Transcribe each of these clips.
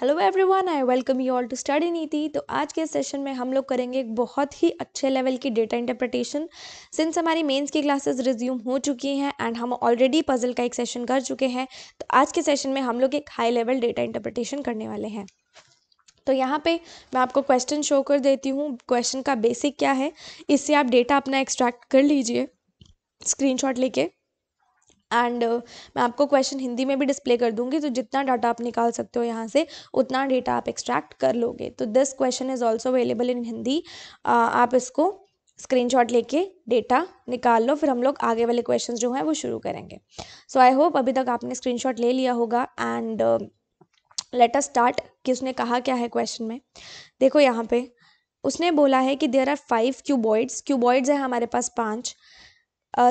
Hello everyone I welcome you all to study Niti तो आज के सेशन में हम लोग करेंगे एक बहुत ही अच्छे लेवल की डेटा इंटरप्रिटेशन सिंस हमारी मेंस की क्लासेस रिज्यूम हो चुकी हैं एंड हम ऑलरेडी पजल का एक सेशन कर चुके हैं तो आज के सेशन में हम लोग एक हाई लेवल डेटा इंटरप्रिटेशन करने वाले हैं तो यहाँ पे मैं आपको क्वेश्चन शो कर देती हूँ क्वेश्चन का बेसिक क्या है इससे आप डेटा अपना एक्सट्रैक्ट कर लीजिए स्क्रीनशॉट लेके एंड uh, मैं आपको क्वेश्चन हिंदी में भी डिस्प्ले कर दूंगी तो जितना डाटा आप निकाल सकते हो यहाँ से उतना डेटा आप एक्सट्रैक्ट कर लोगे तो this question is also available in Hindi आप इसको स्क्रीनशॉट लेके डेटा निकाल लो फिर हम लोग आगे वाले क्वेश्चंस जो हैं वो शुरू करेंगे सो आई होप अभी तक आपने स्क्रीनशॉट ले लिया होगा एंड लेट अस स्टार्ट कि उसने कहा क्या है क्वेश्चन में देखो यहाँ पे उसने बोला है कि there are five cuboids cuboids हैं हमारे पास पाँच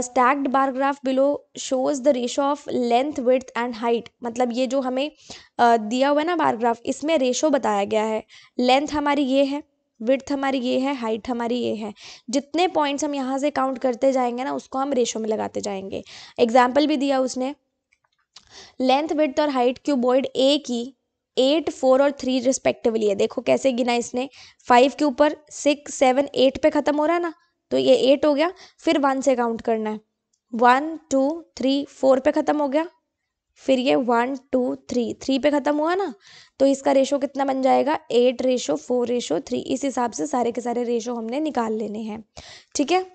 stacked bar graph below shows the ratio of length length and height मतलब ये जो हमें दिया हुआ है ना बार ग्राफ इसमें रेशो बताया गया है लेंथ हमारी ये है विड्थ हमारी ये है हाइट हमारी ये है जितने पॉइंट्स हम यहाँ से काउंट करते जाएंगे ना उसको हम रेशो में लगाते जाएंगे एग्जाम्पल भी दिया उसने लेंथ विड्थ और हाइट क्यूबॉइड ए की एट फोर और थ्री रिस्पेक्टिवली है देखो कैसे गिना इसने फाइव के ऊपर सिक्स सेवन एट पे ख़त्म हो रहा है ना तो ये एट हो गया फिर वन से काउंट करना है वन टू थ्री फोर पे ख़त्म हो गया फिर ये वन टू थ्री थ्री पे ख़त्म हुआ ना तो इसका रेशो कितना बन जाएगा eight ratio four ratio three इस हिसाब से सारे के सारे रेशो हमने निकाल लेने हैं ठीक है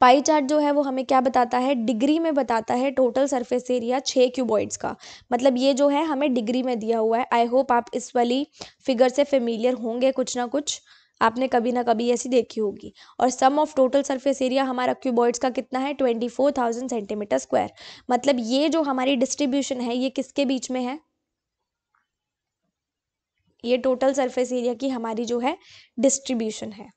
पाई चार्ट जो है वो हमें क्या बताता है डिग्री में बताता है टोटल सरफेस एरिया छः क्यूबॉइड्स का मतलब ये जो है हमें डिग्री में दिया हुआ है आई होप आप इस वाली फिगर से फेमिलियर होंगे कुछ ना कुछ आपने कभी ना कभी ऐसी देखी होगी और sum of total surface area हमारा क्यूबॉइड्स का कितना है twenty four thousand centimetre square मतलब ये जो हमारी डिस्ट्रीब्यूशन है ये किसके बीच में है ये टोटल सरफेस एरिया की हमारी जो है डिस्ट्रीब्यूशन है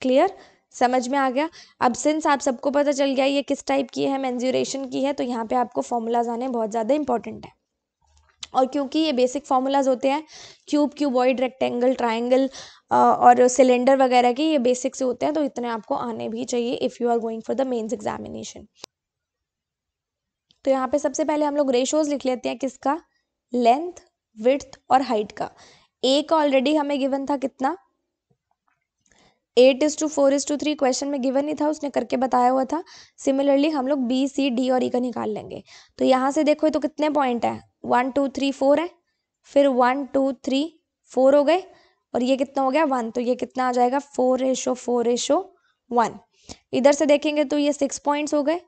क्लियर समझ में आ गया अब सिंस आप सबको पता चल गया ये किस टाइप की है मेन्ज्यूरेशन की है तो यहाँ पे आपको फॉर्मूलाज आने बहुत ज़्यादा इंपॉर्टेंट है और क्योंकि ये बेसिक फॉर्मूलाज होते हैं क्यूब क्यूबॉइड रेक्टेंगल ट्राइंगल और सिलेंडर वगैरह के ये बेसिक से होते हैं तो इतने आपको आने भी चाहिए if you are going for the mains examination तो यहाँ पे सबसे पहले हम लोग रेशोज लिख लेते हैं किसका लेंथ विथ और हाइट का ए का ऑलरेडी हमें गिवन था कितना eight is to four is to three question में गिवन ही था उसने करके बताया हुआ था सिमिलरली हम लोग बी सी डी और ई e का निकाल लेंगे तो यहाँ से देखो तो कितने पॉइंट हैं वन टू थ्री फोर है फिर वन टू थ्री फोर हो गए और ये कितना हो गया वन तो ये कितना आ जाएगा four ratio four ratio one इधर से देखेंगे तो ये सिक्स पॉइंट्स हो गए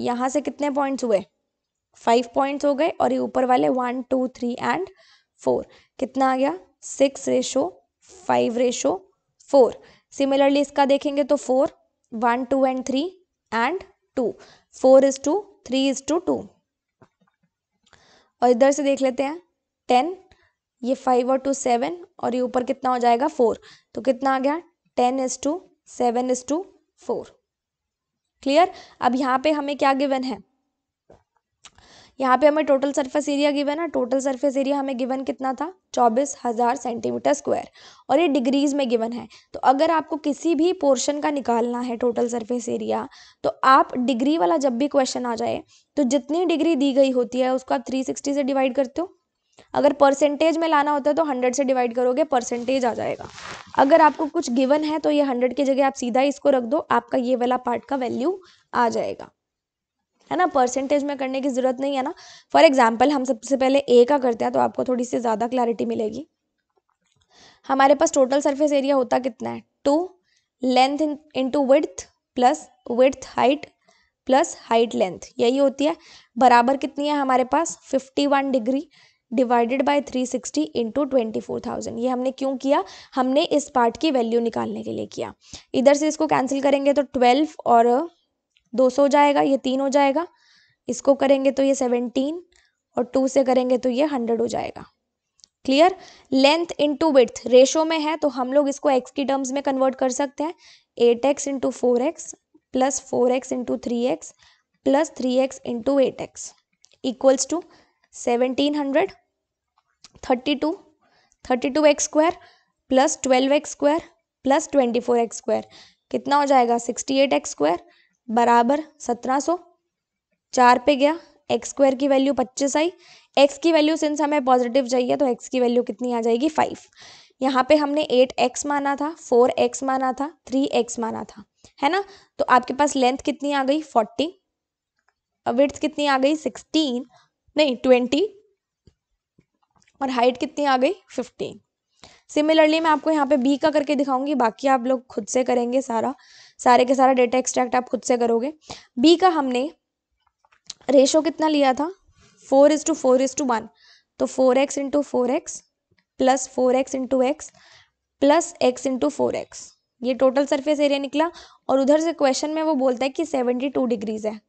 यहाँ से कितने पॉइंट्स हुए फाइव पॉइंट्स हो गए और ये ऊपर वाले one two three and four कितना आ गया six ratio five ratio four similarly इसका देखेंगे तो four one two and three and two four is to three is to two two इधर से देख लेते हैं टेन ये फाइव और टू सेवन और ये ऊपर कितना हो जाएगा फोर तो कितना आ गया ten is to seven is to four clear अब यहाँ पे हमें क्या गिवन है यहाँ पे हमें टोटल सरफेस एरिया गिवन है टोटल सरफेस एरिया हमें गिवन कितना था चौबीस हज़ार सेंटीमीटर स्क्वायर और ये डिग्रीज में गिवन है तो अगर आपको किसी भी पोर्शन का निकालना है टोटल सरफेस एरिया तो आप डिग्री वाला जब भी क्वेश्चन आ जाए तो जितनी डिग्री दी गई होती है उसको आप थ्री सिक्सटी से डिवाइड करते हो अगर परसेंटेज में लाना होता है तो हंड्रेड से डिवाइड करोगे परसेंटेज आ जाएगा अगर आपको कुछ गिवन है तो ये हंड्रेड की जगह आप सीधा इसको रख दो आपका ये वाला पार्ट का वैल्यू आ जाएगा है ना परसेंटेज में करने की ज़रूरत नहीं है ना फॉर एग्जाम्पल हम सबसे पहले ए का करते हैं तो आपको थोड़ी सी ज़्यादा क्लैरिटी मिलेगी हमारे पास टोटल सरफेस एरिया होता कितना है two length into width plus width height plus height length यही होती है बराबर कितनी है हमारे पास fifty one degree divided by 360 sixty into twenty ये हमने क्यों किया हमने इस पार्ट की वैल्यू निकालने के लिए किया इधर से इसको कैंसिल करेंगे तो ट्वेल्व और दो सौ हो जाएगा ये तीन हो जाएगा इसको करेंगे तो ये सेवनटीन और टू से करेंगे तो ये हंड्रेड हो जाएगा clear length into width ratio में है तो हम लोग इसको एक्स की टर्म्स में कन्वर्ट कर सकते हैं eight x into four x plus four x into three x plus three x into eight x equals to seventeen hundred thirty two thirty two x square plus twelve x square plus twenty four x square कितना हो जाएगा sixty eight x square बराबर सत्रह सौ चार पे गया x square की वैल्यू पच्चीस आई एक्स की वैल्यू सिंस हमें पॉजिटिव चाहिए तो एक्स की वैल्यू कितनी आ जाएगी फाइव यहाँ पे हमने एट एक्स माना था फोर एक्स माना था थ्री एक्स माना था है ना तो आपके पास लेंथ कितनी आ गई फोर्टी विथ कितनी आ गई सिक्सटीन नहीं ट्वेंटी और हाइट कितनी आ गई फिफ्टीन सिमिलरली मैं आपको यहाँ पे बी का करके दिखाऊंगी बाकी आप लोग खुद से करेंगे सारा सारे के सारा डेटा एक्सट्रैक्ट आप खुद से करोगे बी का हमने रेशो कितना लिया था four is to four is to one तो four x into four x plus four x into x plus x into four x ये टोटल सरफेस एरिया निकला और उधर से क्वेश्चन में वो बोलता है कि सेवेंटी टू डिग्रीज है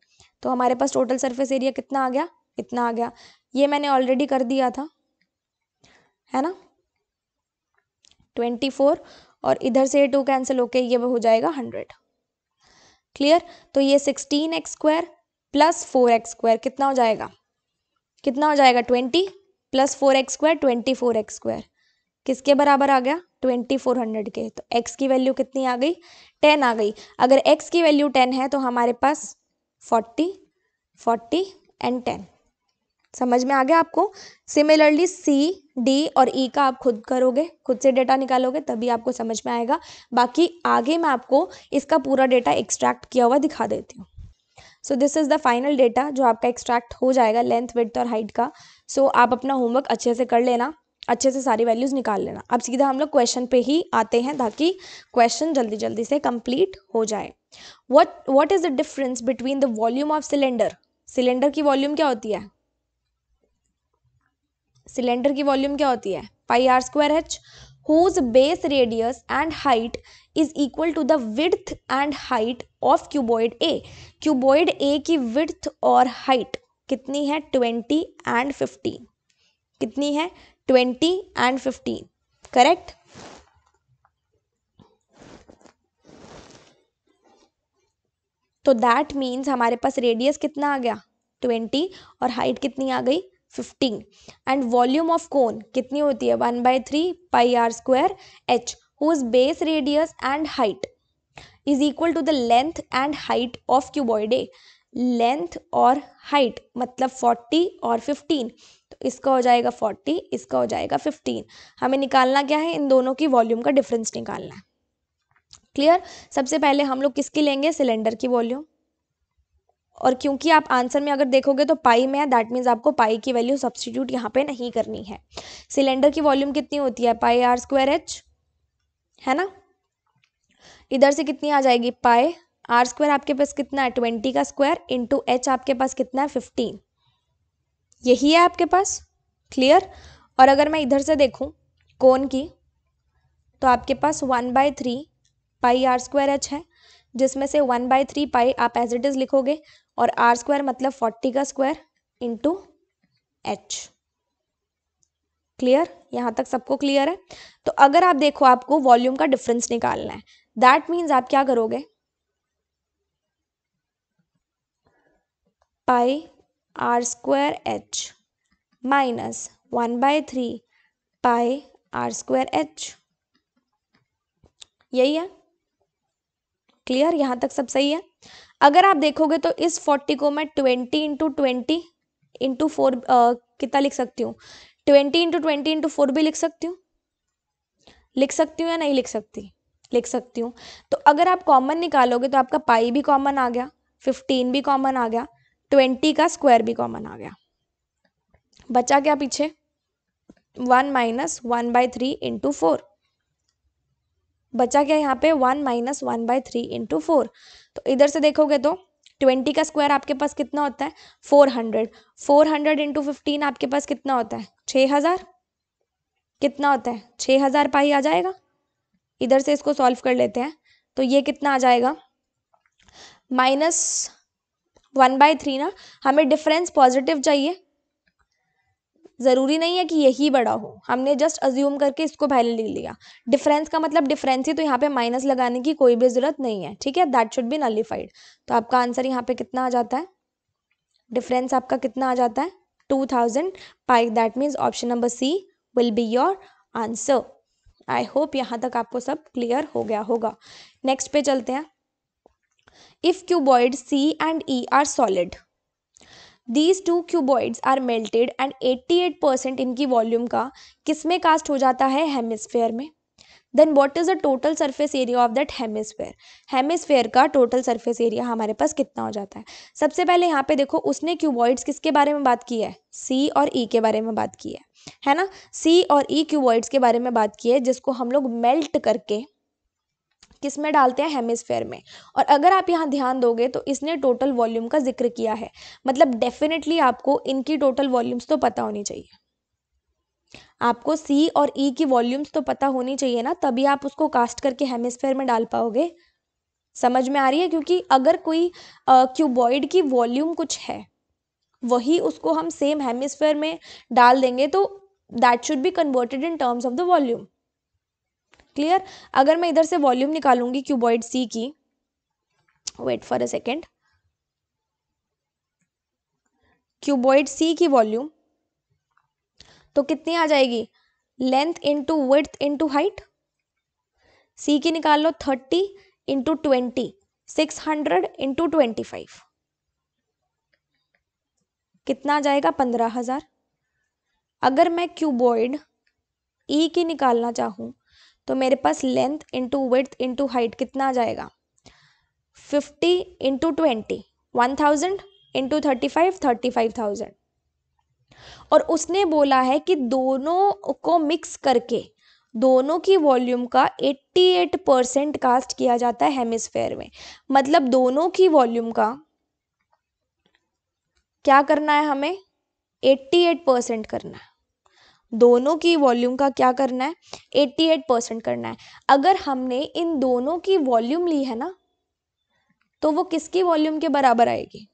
तो हमारे पास टोटल सरफेस एरिया कितना आ गया कितना आ गया ये मैंने ऑलरेडी कर दिया था है ना ट्वेंटी फोर और इधर से टू कैंसिल होके ये हो जाएगा हंड्रेड क्लियर तो ये sixteen x square plus four x square कितना हो जाएगा कितना हो जाएगा twenty plus four x square twenty four x square किसके बराबर आ गया ट्वेंटी फोर हंड्रेड के तो एक्स की वैल्यू कितनी आ गई टेन आ गई अगर एक्स की वैल्यू टेन है तो हमारे पास फोर्टी फोर्टी एंड टेन समझ में आ गया आपको सिमिलरली सी डी और ई e का आप खुद करोगे खुद से डेटा निकालोगे तभी आपको समझ में आएगा बाकी आगे मैं आपको इसका पूरा डेटा एक्सट्रैक्ट किया हुआ दिखा देती हूँ so this is the final data जो आपका एक्सट्रैक्ट हो जाएगा लेंथ विथ और हाइट का सो so, आप अपना होमवर्क अच्छे से कर लेना अच्छे से सारी वैल्यूज़ निकाल लेना अब सीधा हम लोग क्वेश्चन पे ही आते हैं ताकि क्वेश्चन जल्दी जल्दी से कंप्लीट हो जाए what what is the difference between the volume of cylinder cylinder की वॉल्यूम क्या होती है सिलेंडर की वॉल्यूम क्या होती है pi r square h whose base radius and height is equal to the width and height of cuboid A cuboid A की width और हाइट कितनी है ट्वेंटी एंड फिफ्टीन कितनी है ट्वेंटी एंड फिफ्टीन करेक्ट तो दैट मीन्स हमारे पास radius कितना आ गया ट्वेंटी और हाइट कितनी आ गई fifteen and volume of cone कितनी होती है one by three pi r square h whose base radius and height is equal to the length and height of cuboid E length और हाइट मतलब फोर्टी और फिफ्टीन तो इसका हो जाएगा फोर्टी इसका हो जाएगा फिफ्टीन हमें निकालना क्या है इन दोनों की वॉल्यूम का डिफरेंस निकालना है क्लियर सबसे पहले हम लोग किसकी लेंगे सिलेंडर की वॉल्यूम और क्योंकि आप आंसर में अगर देखोगे तो पाई में है दैट मीन्स आपको पाई की वैल्यू सब्सटीट्यूट यहाँ पे नहीं करनी है सिलेंडर की वॉल्यूम कितनी होती है पाई आर स्क्वायर एच है ना इधर से कितनी आ जाएगी पाए आर स्क्वायर आपके पास कितना है ट्वेंटी का स्क्वायर इंटू एच आपके पास कितना है फिफ्टीन यही है आपके पास क्लियर और अगर मैं इधर से देखूँ कौन की तो आपके पास one by three pi r square h है जिसमें से वन बाई थ्री पाई आप एज इट इज़ लिखोगे और आर स्क्वायर मतलब फोर्टी का स्क्वायर इंटू एच क्लियर यहाँ तक सबको क्लियर है तो अगर आप देखो आपको वॉल्यूम का डिफरेंस निकालना है दैट मीन्स आप क्या करोगे pi r square h minus one by three pi r square h यही है क्लियर यहाँ तक सब सही है अगर आप देखोगे तो इस फोर्टी को मैं twenty into twenty into four कितना लिख सकती हूँ twenty into twenty into four भी लिख सकती हूँ लिख सकती हूँ या नहीं लिख सकती लिख सकती हूँ तो अगर आप कॉमन निकालोगे तो आपका पाई भी कॉमन आ गया फिफ्टीन भी कॉमन आ गया ट्वेंटी का स्क्वायर भी कॉमन आ गया बचा क्या पीछे one minus one by three into four बचा गया यहाँ पे one minus one by three into four तो इधर से देखोगे तो ट्वेंटी का स्क्वायर आपके पास कितना होता है four hundred four hundred into fifteen आपके पास कितना होता है छः हज़ार कितना होता है छः हज़ार पाई आ जाएगा इधर से इसको सॉल्व कर लेते हैं तो ये कितना आ जाएगा माइनस वन बाय थ्री ना हमें डिफरेंस पॉजिटिव चाहिए ज़रूरी नहीं है कि यही बड़ा हो हमने जस्ट अज्यूम करके इसको पहले ले लिया डिफरेंस का मतलब डिफरेंस ही तो यहाँ पे माइनस लगाने की कोई भी ज़रूरत नहीं है ठीक है दैट शुड बी नलीफाइड तो आपका आंसर यहाँ पे कितना आ जाता है डिफरेंस आपका कितना आ जाता है two thousand pi that means option number C will be your answer I hope यहाँ तक आपको सब क्लियर हो गया होगा नेक्स्ट पे चलते हैं if cuboid C and E are solid these two cuboids are melted and 88 percent इनकी वॉल्यूम का किस में कास्ट हो जाता है हेमिसफेयर में then what is the total surface area of that hemisphere hemisphere का टोटल सर्फेस एरिया हमारे पास कितना हो जाता है सबसे पहले यहाँ पे देखो उसने क्यूबॉइड्स किसके बारे में बात की है सी और ई e के बारे में बात की है है ना सी और ई e क्यूबॉइड्स के बारे में बात की है जिसको हम लोग मेल्ट करके किस में डालते हैं हेमिसफेयर में और अगर आप यहाँ ध्यान दोगे तो इसने टोटल वॉल्यूम का जिक्र किया है मतलब डेफिनेटली आपको इनकी टोटल वॉल्यूम्स तो पता होनी चाहिए आपको सी और ई e की वॉल्यूम्स तो पता होनी चाहिए ना तभी आप उसको कास्ट करके हेमिसफेयर में डाल पाओगे समझ में आ रही है क्योंकि अगर कोई क्यूबॉइड की वॉल्यूम कुछ है वही उसको हम सेम हेमिसफेयर में डाल देंगे तो that should be converted in terms of the volume clear अगर मैं इधर से वॉल्यूम निकालूंगी क्यूबॉइड सी की wait for a second cuboid C की वॉल्यूम तो कितनी आ जाएगी length into width into height C की निकाल लो thirty into twenty six hundred into twenty five कितना आ जाएगा पंद्रह हजार अगर मैं क्यूबॉइड ई e की निकालना चाहूँ तो मेरे पास length into width into height कितना आ जाएगा fifty into twenty one thousand into thirty five thirty five thousand और उसने बोला है कि दोनों को मिक्स करके दोनों की वॉल्यूम का 88 परसेंट कास्ट किया जाता है हेमिस्फेयर में मतलब दोनों की वॉल्यूम का क्या करना है हमें 88 परसेंट करना है दोनों की वॉल्यूम का क्या करना है एट्टी एट परसेंट करना है अगर हमने इन दोनों की वॉल्यूम ली है ना तो वो किसकी वॉल्यूम के बराबर आएगी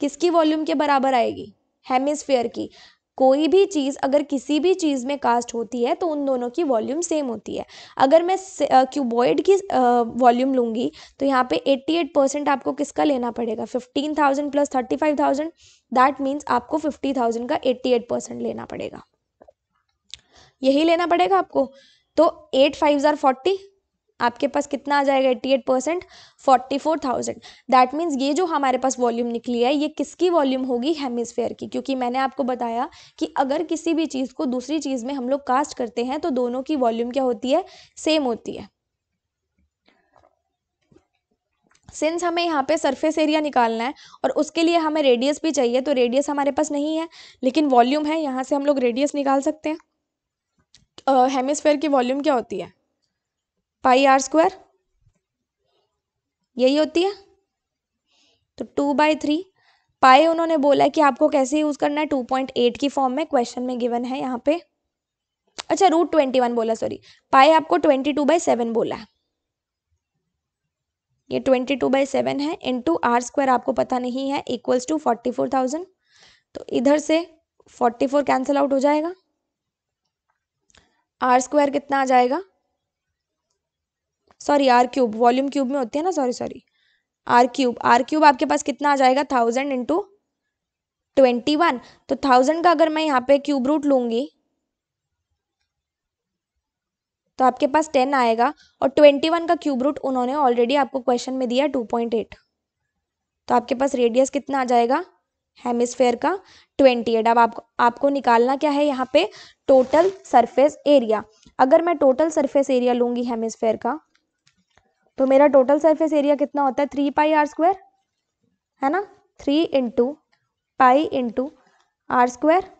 किसकी वॉल्यूम के बराबर आएगी हेमिसफेयर की कोई भी चीज़ अगर किसी भी चीज़ में कास्ट होती है तो उन दोनों की वॉल्यूम सेम होती है अगर मैं क्यूबॉइड की वॉल्यूम लूँगी तो यहाँ पे 88 परसेंट आपको किसका लेना पड़ेगा 15,000 प्लस 35,000 दैट मीन्स आपको 50,000 का 88 परसेंट लेना पड़ेगा यही लेना पड़ेगा आपको तो एट फाइव ज़ार फोर्टी आपके पास कितना आ जाएगा eighty eight percent forty four thousand that means ये जो हमारे पास वॉल्यूम निकली है ये किसकी वॉल्यूम होगी हेमिसफेयर की क्योंकि मैंने आपको बताया कि अगर किसी भी चीज़ को दूसरी चीज़ में हम लोग कास्ट करते हैं तो दोनों की वॉल्यूम क्या होती है सेम होती है सिंस हमें यहाँ पे सरफेस एरिया निकालना है और उसके लिए हमें रेडियस भी चाहिए तो रेडियस हमारे पास नहीं है लेकिन वॉल्यूम है यहाँ से हम लोग रेडियस निकाल सकते हैं हेमिसफेयर की वॉल्यूम क्या होती है पाई आर स्क्वायर यही होती है तो टू बाई थ्री पाए उन्होंने बोला कि आपको कैसे यूज़ करना है टू पॉइंट एट की फॉर्म में क्वेश्चन में गिवन है यहाँ पे अच्छा रूट ट्वेंटी वन बोला सॉरी पाए आपको ट्वेंटी टू बाई सेवन बोला है ये ट्वेंटी टू बाई सेवन है इन टू आर स्क्वायर आपको पता नहीं है equals to forty four thousand तो इधर से फोर्टी फोर कैंसिल आउट हो जाएगा आर स्क्वायर कितना आ जाएगा sorry r cube volume cube में होती है ना sorry sorry r cube r cube आपके पास कितना आ जाएगा थाउजेंड इंटू ट्वेंटी वन तो थाउजेंड का अगर मैं यहाँ पे क्यूब रूट लूँगी तो आपके पास टेन आएगा और ट्वेंटी वन का क्यूब रूट उन्होंने ऑलरेडी आपको क्वेश्चन में दिया टू पॉइंट एट तो आपके पास रेडियस कितना आ जाएगा हेमिसफेयर का ट्वेंटी एट अब आपको आपको निकालना क्या है यहाँ पे टोटल सरफेस एरिया अगर मैं टोटल सरफेस एरिया लूँगी हेमिसफेयर का तो मेरा टोटल सरफेस एरिया कितना होता है थ्री पाई आर स्क्वायर है ना three into pi into r square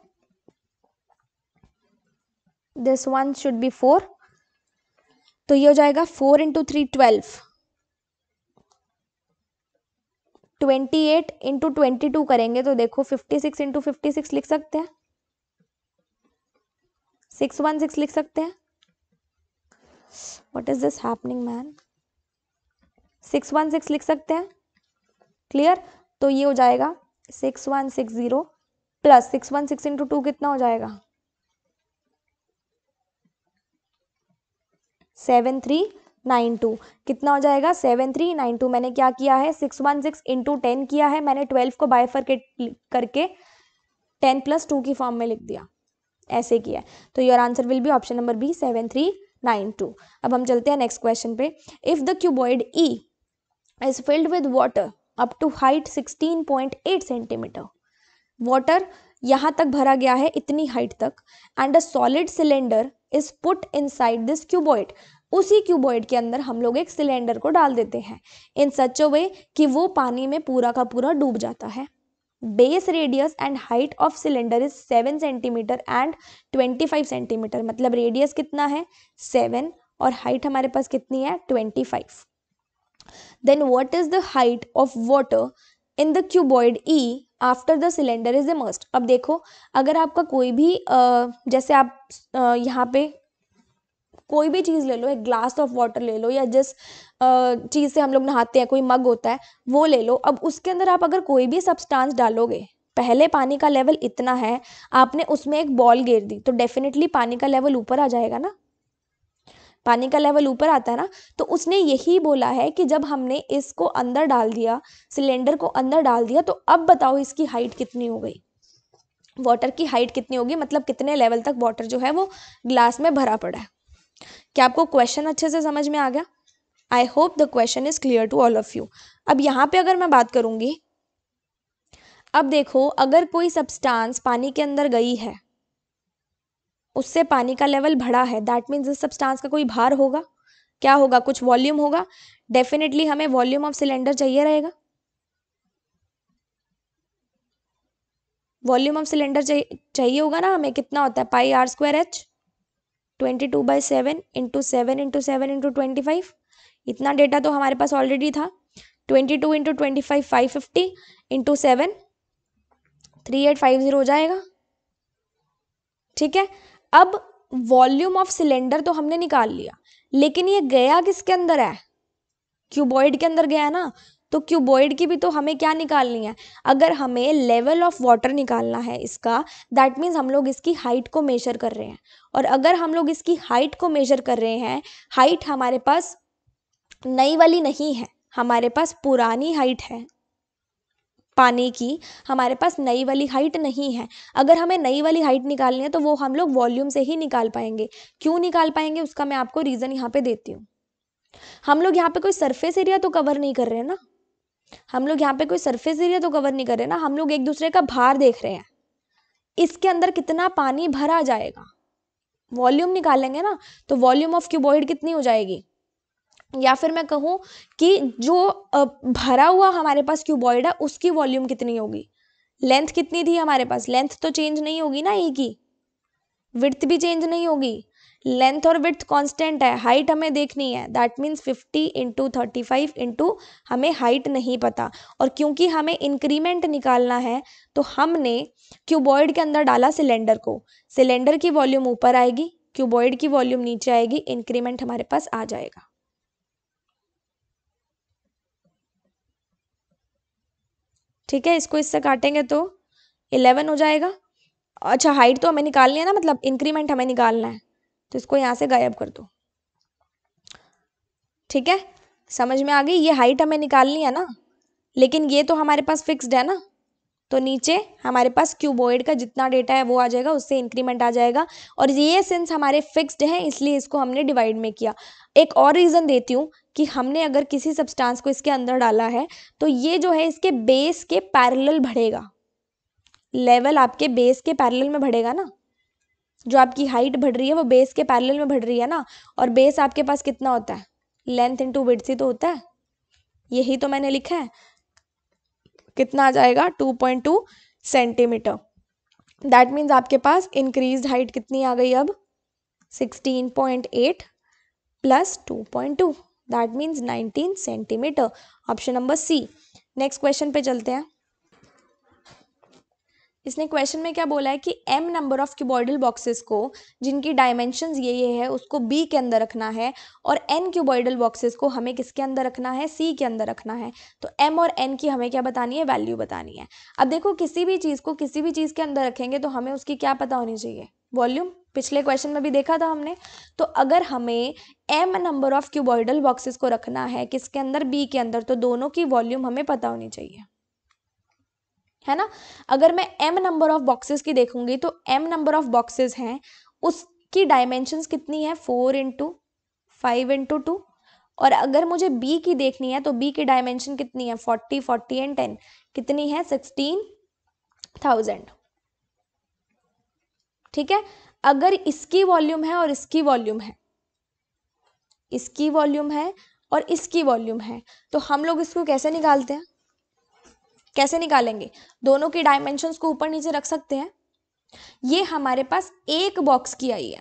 this one should be four तो ये हो जाएगा four into three twelve twenty eight into twenty two करेंगे तो देखो fifty six into fifty six लिख सकते हैं सिक्स वन सिक्स लिख सकते हैं what is this happening man six one six लिख सकते हैं क्लियर तो ये हो जाएगा six one six zero plus six one six into two कितना हो जाएगा सेवन थ्री नाइन टू कितना हो जाएगा सेवन थ्री नाइन टू मैंने क्या किया है six one six into ten किया है मैंने ट्वेल्व को के करके टेन प्लस टू की फॉर्म में लिख दिया ऐसे किया तो your answer will be option number B seven three nine two अब हम चलते हैं नेक्स्ट क्वेश्चन पे if the cuboid E is filled with water up to height sixteen point eight centimetre water यहाँ तक भरा गया है इतनी हाइट तक and a solid cylinder is put inside this cuboid उसी क्यूबॉइड के अंदर हम लोग एक सिलेंडर को डाल देते हैं इन सच वे कि वो पानी में पूरा का पूरा डूब जाता है base radius and height of cylinder is seven centimetre and twenty five centimetre मतलब रेडियस कितना है सेवन और हाइट हमारे पास कितनी है twenty five then what is the height of water in the cuboid E after the cylinder is immersed अब देखो अगर आपका कोई भी जैसे आप यहाँ पे कोई भी चीज़ ले लो एक ग्लास ऑफ वाटर ले लो या जिस चीज़ से हम लोग नहाते हैं कोई मग होता है वो ले लो अब उसके अंदर आप अगर कोई भी सब्सटांस डालोगे पहले पानी का लेवल इतना है आपने उसमें एक बॉल गेर दी तो डेफिनेटली पानी का लेवल ऊपर आ जाएगा ना पानी का लेवल ऊपर आता है ना तो उसने यही बोला है कि जब हमने इसको अंदर डाल दिया सिलेंडर को अंदर डाल दिया तो अब बताओ इसकी हाइट कितनी हो गई वाटर की हाइट कितनी होगी मतलब कितने लेवल तक वाटर जो है वो ग्लास में भरा पड़ा है क्या आपको क्वेश्चन अच्छे से समझ में आ गया I hope the question is clear to all of you अब यहाँ पे अगर मैं बात करूँगी अब देखो अगर कोई सब्सटेंस पानी के अंदर गई है उससे पानी का लेवल बढ़ा है दैट मीन्स इस सब्सटेंस का कोई भार होगा क्या होगा कुछ वॉल्यूम होगा डेफिनेटली हमें वॉल्यूम ऑफ सिलेंडर चाहिए रहेगा वॉल्यूम ऑफ सिलेंडर चाहिए होगा ना हमें कितना होता है pi r square h twenty two by seven into seven into seven into twenty five इतना डेटा तो हमारे पास ऑलरेडी था twenty two into twenty five five fifty into seven three eight five zero हो जाएगा ठीक है अब वॉल्यूम ऑफ सिलेंडर तो हमने निकाल लिया लेकिन ये गया किसके अंदर है क्यूबॉइड के अंदर गया है ना तो क्यूबॉइड की भी तो हमें क्या निकालनी है अगर हमें लेवल ऑफ वाटर निकालना है इसका दैट मीन्स हम लोग इसकी हाइट को मेजर कर रहे हैं और अगर हम लोग इसकी हाइट को मेजर कर रहे हैं हाइट हमारे पास नई वाली नहीं है हमारे पास पुरानी हाइट है पानी की हमारे पास नई वाली हाइट नहीं है अगर हमें नई वाली हाइट निकालनी है तो वो हम लोग वॉल्यूम से ही निकाल पाएंगे क्यों निकाल पाएंगे उसका मैं आपको रीज़न यहाँ पे देती हूँ हम लोग यहाँ पे कोई सरफेस एरिया तो कवर नहीं कर रहे हैं ना हम लोग यहाँ पे कोई सरफेस एरिया तो कवर नहीं कर रहे ना हम लोग एक दूसरे का भार देख रहे हैं इसके अंदर कितना पानी भरा जाएगा वॉल्यूम निकालेंगे ना तो वॉल्यूम ऑफ क्यूबॉइड कितनी हो जाएगी या फिर मैं कहूँ कि जो भरा हुआ हमारे पास क्यूबॉइड है उसकी वॉल्यूम कितनी होगी लेंथ कितनी थी हमारे पास लेंथ तो चेंज नहीं होगी ना ए की विड्थ भी चेंज नहीं होगी लेंथ और विथ कांस्टेंट है हाइट हमें देखनी है that means 50 into thirty five into हमें हाइट नहीं पता और क्योंकि हमें इंक्रीमेंट निकालना है तो हमने क्यूबॉइड के अंदर डाला सिलेंडर को सिलेंडर की वॉल्यूम ऊपर आएगी क्यूबॉइड की वॉल्यूम नीचे आएगी इंक्रीमेंट हमारे पास आ जाएगा ठीक है इसको इससे काटेंगे तो इलेवन हो जाएगा अच्छा हाइट तो हमें निकालनी है ना मतलब इंक्रीमेंट हमें निकालना है तो इसको यहाँ से गायब कर दो ठीक है समझ में आ गई ये हाइट हमें निकालनी है ना लेकिन ये तो हमारे पास फिक्स्ड है ना तो नीचे हमारे पास क्यूबॉइड का जितना डेटा है वो आ जाएगा उससे इंक्रीमेंट आ जाएगा और ये सेंस हमारे फिक्स्ड हैं इसलिए इसको हमने डिवाइड में किया एक और रीज़न देती हूँ कि हमने अगर किसी सब्सटेंस को इसके अंदर डाला है तो ये जो है इसके बेस के पैरेलल बढ़ेगा लेवल आपके बेस के पैरेलल में बढ़ेगा ना जो आपकी हाइट बढ़ रही है वो बेस के पैरेलल में बढ़ रही है ना और बेस आपके पास कितना होता है लेंथ इंटू विड्थ ही तो होता है यही तो मैंने लिखा है कितना आ जाएगा two point two centimetre that means आपके पास इंक्रीज हाइट कितनी आ गई अब sixteen point eight plus two point two that means nineteen centimetre option number C next question पे चलते हैं इसने क्वेश्चन में क्या बोला है कि M number of cuboidal boxes को जिनकी डायमेंशन ये ये है उसको बी के अंदर रखना है और एन क्यूबॉइडल बॉक्सेस को हमें किसके अंदर रखना है सी के अंदर रखना है तो एम और एन की हमें क्या बतानी है वैल्यू बतानी है अब देखो किसी भी चीज़ को किसी भी चीज़ के अंदर रखेंगे तो हमें उसकी क्या पता होनी चाहिए वॉल्यूम पिछले क्वेश्चन में भी देखा था हमने तो अगर हमें M number of cuboidal boxes को रखना है किसके अंदर बी के अंदर तो दोनों की वॉल्यूम हमें पता होनी चाहिए है ना अगर मैं एम नंबर ऑफ बॉक्सेस की देखूंगी तो एम नंबर ऑफ बॉक्सेस हैं उसकी डायमेंशंस कितनी है four into five into two और अगर मुझे बी की देखनी है तो बी की डायमेंशन कितनी है फोर्टी फोर्टी एंड टेन कितनी है सिक्सटीन थाउजेंड ठीक है अगर इसकी वॉल्यूम है और इसकी वॉल्यूम है इसकी वॉल्यूम है और इसकी वॉल्यूम है तो हम लोग इसको कैसे निकालते हैं कैसे निकालेंगे दोनों की डायमेंशन को ऊपर नीचे रख सकते हैं ये हमारे पास एक बॉक्स की आई है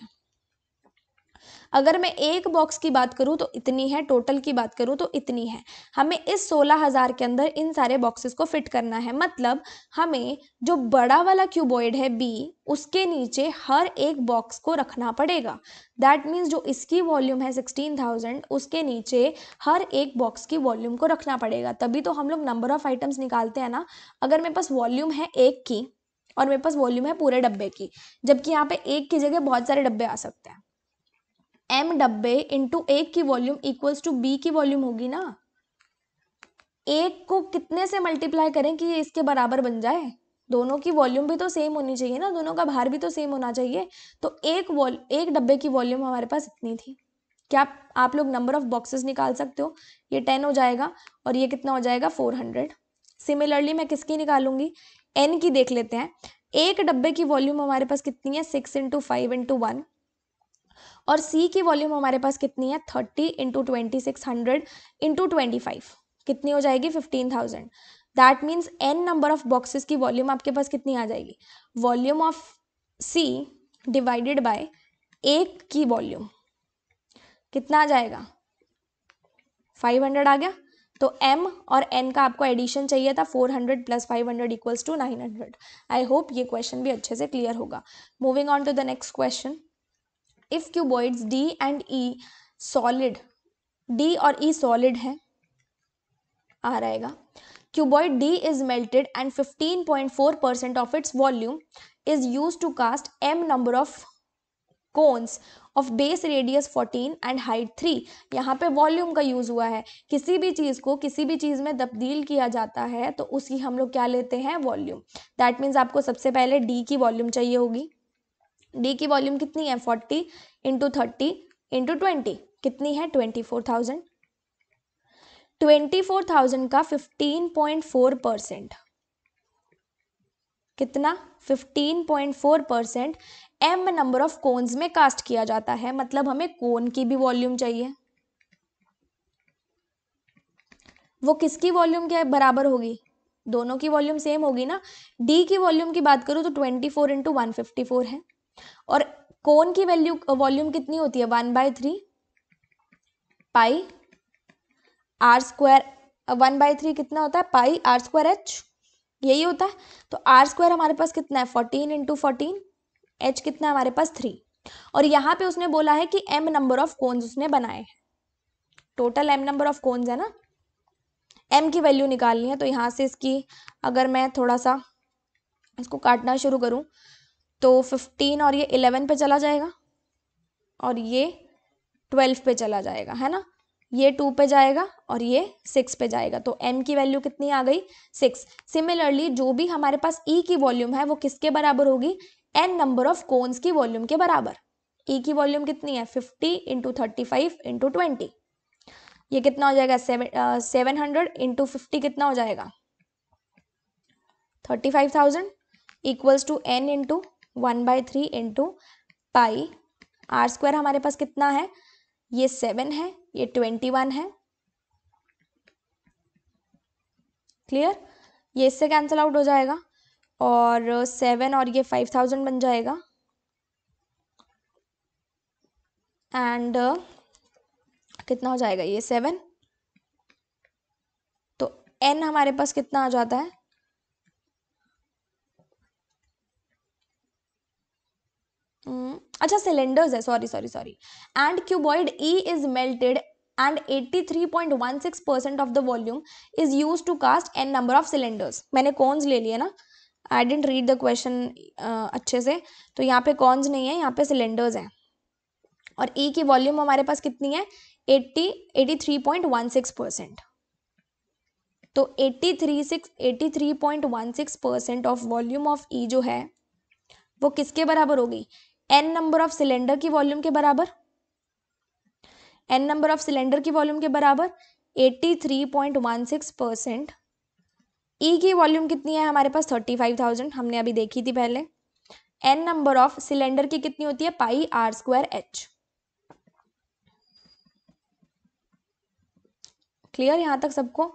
अगर मैं एक बॉक्स की बात करूँ तो इतनी है टोटल की बात करूँ तो इतनी है हमें इस सोलह हज़ार के अंदर इन सारे बॉक्सेस को फिट करना है मतलब हमें जो बड़ा वाला क्यूबॉइड है बी उसके नीचे हर एक बॉक्स को रखना पड़ेगा दैट मीन्स जो इसकी वॉल्यूम है सिक्सटीन थाउजेंड उसके नीचे हर एक बॉक्स की वॉल्यूम को रखना पड़ेगा तभी तो हम लोग नंबर ऑफ आइटम्स निकालते हैं ना अगर मेरे पास वॉल्यूम है एक की और मेरे पास वॉल्यूम है पूरे डब्बे की जबकि यहाँ पे एक की जगह बहुत सारे डब्बे आ सकते हैं एम डब्बे इंटू एक की वॉल्यूम इक्वल्स टू बी की वॉल्यूम होगी ना एक को कितने से मल्टीप्लाई करें कि ये इसके बराबर बन जाए दोनों की वॉल्यूम भी तो सेम होनी चाहिए ना दोनों का भार भी तो सेम होना चाहिए तो एक वॉल एक डब्बे की वॉल्यूम हमारे पास इतनी थी क्या आप लोग नंबर ऑफ बॉक्सेस निकाल सकते हो ये टेन हो जाएगा और ये कितना हो जाएगा फोर हंड्रेड सिमिलरली मैं किसकी निकालूंगी एन की देख लेते हैं एक डब्बे की वॉल्यूम हमारे पास कितनी है six into five into one और सी की वॉल्यूम हमारे पास कितनी है thirty into twenty six hundred into twenty five कितनी हो जाएगी fifteen thousand that means N number of boxes की वॉल्यूम आपके पास कितनी आ जाएगी volume of C divided by एक की वॉल्यूम कितना आ जाएगा फाइव हंड्रेड आ गया तो m और n का आपको एडिशन चाहिए था 400 hundred plus five hundred equals to nine hundred I hope ये क्वेश्चन भी अच्छे से क्लियर होगा moving on to the next question if cuboids D and E solid D और ई e सॉलिड है आ रहेगा cuboid D is melted and 15.4 percent of its volume is use to cast M number of cones of base radius 14 and height 3 यहाँ पे volume का use हुआ है किसी भी चीज़ को किसी भी चीज़ में तब्दील किया जाता है तो उसकी हम लोग क्या लेते हैं वॉल्यूम दैट मीन्स आपको सबसे पहले डी की वॉल्यूम चाहिए होगी डी की वॉल्यूम कितनी है forty into thirty into twenty कितनी है twenty four thousand twenty four thousand का फिफ्टीन पॉइंट फोर परसेंट कितना fifteen point four percent m number of cones में कास्ट किया जाता है मतलब हमें कोन की भी वॉल्यूम चाहिए वो किसकी वॉल्यूम क्या है बराबर होगी दोनों की वॉल्यूम सेम होगी ना डी की वॉल्यूम की बात करूँ तो twenty four into one fifty four है और कोन की वैल्यू वॉल्यूम कितनी होती है one by three pi r square one by three कितना होता है पाई आर स्क्वायर एच यही होता है तो आर स्क्वायर हमारे पास कितना है फोर्टीन इंटू फोर्टीन एच कितना है हमारे पास थ्री और यहाँ पे उसने बोला है कि एम नंबर ऑफ कोन्स उसने बनाए हैं total m number of cones है ना एम की वैल्यू निकालनी है तो यहाँ से इसकी अगर मैं थोड़ा सा इसको काटना शुरू करूँ तो फिफ्टीन और ये इलेवन पे चला जाएगा और ये ट्वेल्व पे चला जाएगा है ना ये टू पे जाएगा और ये सिक्स पे जाएगा तो एम की वैल्यू कितनी आ गई सिक्स सिमिलरली जो भी हमारे पास ई e की वॉल्यूम है वो किसके बराबर होगी एन नंबर ऑफ कोन्स की वॉल्यूम के बराबर ई e की वॉल्यूम कितनी है fifty into thirty five into twenty ये कितना हो जाएगा सेवन हंड्रेड इंटू फिफ्टी कितना हो जाएगा thirty five thousand equals to n into one by three into pi r square हमारे पास कितना है ये सेवन है ये ट्वेंटी वन है क्लियर ये इससे कैंसिल आउट हो जाएगा और सेवन और ये फाइव थाउजेंड बन जाएगा एंड uh, कितना हो जाएगा ये सेवन तो एन हमारे पास कितना आ जाता है Hmm. अच्छा सिलेंडर्स है sorry sorry sorry and cuboid E is melted and 83.16 percent of the volume is use to cast n number of cylinders मैंने कॉन्स ले लिए ना I didn't read the question अच्छे से तो यहाँ पे कॉन्स नहीं है यहाँ पे सिलेंडर्स हैं और ई e की वॉल्यूम हमारे पास कितनी है 80 83.16 परसेंट तो 83.16 percent of volume of e जो है वो किसके बराबर होगी एन नंबर ऑफ सिलेंडर की वॉल्यूम के बराबर एन नंबर ऑफ सिलेंडर की वॉल्यूम के बराबर eighty three point one six percent e की वॉल्यूम कितनी है हमारे पास थर्टी फाइव थाउजेंड हमने अभी देखी थी पहले एन नंबर ऑफ सिलेंडर की कितनी होती है pi r square h clear यहाँ तक सबको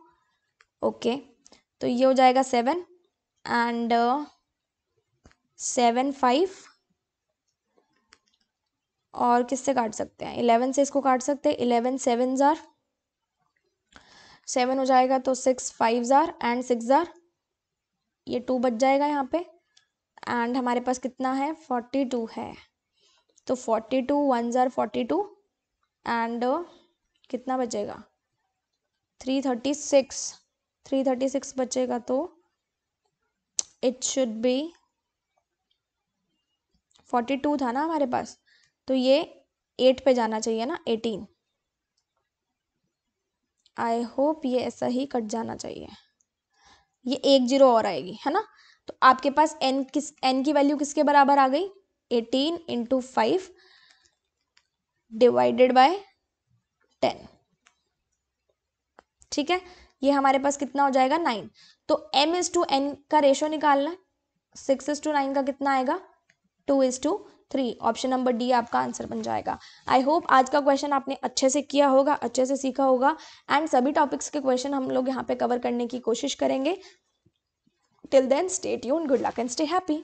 ओके okay. तो ये हो जाएगा सेवन एंड सेवन फाइव और किससे काट सकते हैं इलेवन से इसको काट सकते हैं इलेवन सेवन ज़ार सेवन हो जाएगा तो सिक्स फाइव ज़ार एंड सिक्स ज़ार ये टू बच जाएगा यहाँ पे एंड हमारे पास कितना है फोर्टी टू है तो फोर्टी टू वन ज़ार फोर्टी टू एंड कितना बचेगा three thirty six three thirty six बचेगा तो it should be forty two था ना हमारे पास तो ये एट पे जाना चाहिए ना एटीन आई होप ये ऐसा ही कट जाना चाहिए ये एक जीरो और आएगी है ना तो आपके पास एन किस एन की वैल्यू किसके बराबर आ गई eighteen into five divided by ten ठीक है ये हमारे पास कितना हो जाएगा नाइन तो एम इज टू एन का रेशो निकालना सिक्स इज टू नाइन का कितना आएगा two is to three option number d आपका आंसर बन जाएगा आई होप आज का क्वेश्चन आपने अच्छे से किया होगा अच्छे से सीखा होगा एंड सभी टॉपिक्स के क्वेश्चन हम लोग यहाँ पे कवर करने की कोशिश करेंगे till then stay tune good luck and stay happy